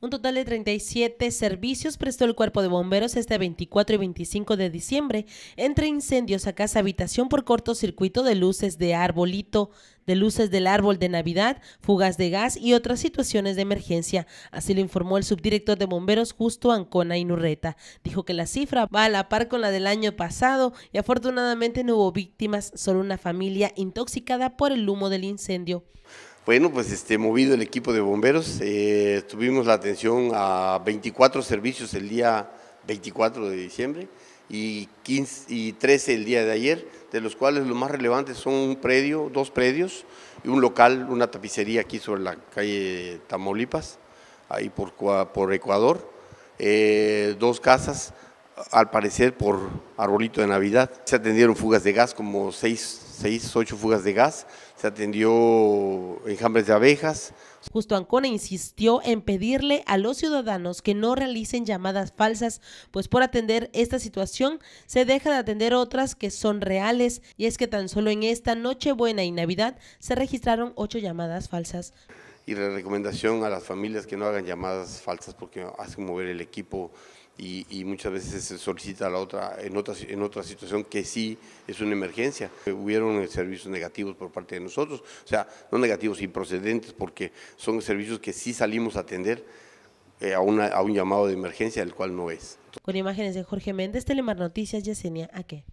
Un total de 37 servicios prestó el cuerpo de bomberos este 24 y 25 de diciembre entre incendios a casa habitación por cortocircuito de luces de arbolito, de luces del árbol de Navidad, fugas de gas y otras situaciones de emergencia. Así lo informó el subdirector de bomberos Justo Ancona Inurreta. Dijo que la cifra va a la par con la del año pasado y afortunadamente no hubo víctimas, solo una familia intoxicada por el humo del incendio. Bueno, pues este, movido el equipo de bomberos, eh, tuvimos la atención a 24 servicios el día 24 de diciembre y, 15, y 13 el día de ayer, de los cuales los más relevantes son un predio, dos predios y un local, una tapicería aquí sobre la calle Tamaulipas, ahí por, por Ecuador, eh, dos casas, al parecer por arbolito de Navidad. Se atendieron fugas de gas como seis seis, ocho fugas de gas, se atendió enjambres de abejas. Justo Ancona insistió en pedirle a los ciudadanos que no realicen llamadas falsas, pues por atender esta situación se deja de atender otras que son reales, y es que tan solo en esta Nochebuena y Navidad se registraron ocho llamadas falsas. Y la recomendación a las familias que no hagan llamadas falsas porque hacen mover el equipo y, muchas veces se solicita la otra en, otra en otra situación que sí es una emergencia. Hubieron eh, servicios negativos por parte de nosotros, o sea, no negativos, improcedentes, porque son servicios que sí salimos a atender eh, a, un llamado de emergencia, el cual no es. Con imágenes de Jorge Méndez, Telemar Noticias, Yesenia qué?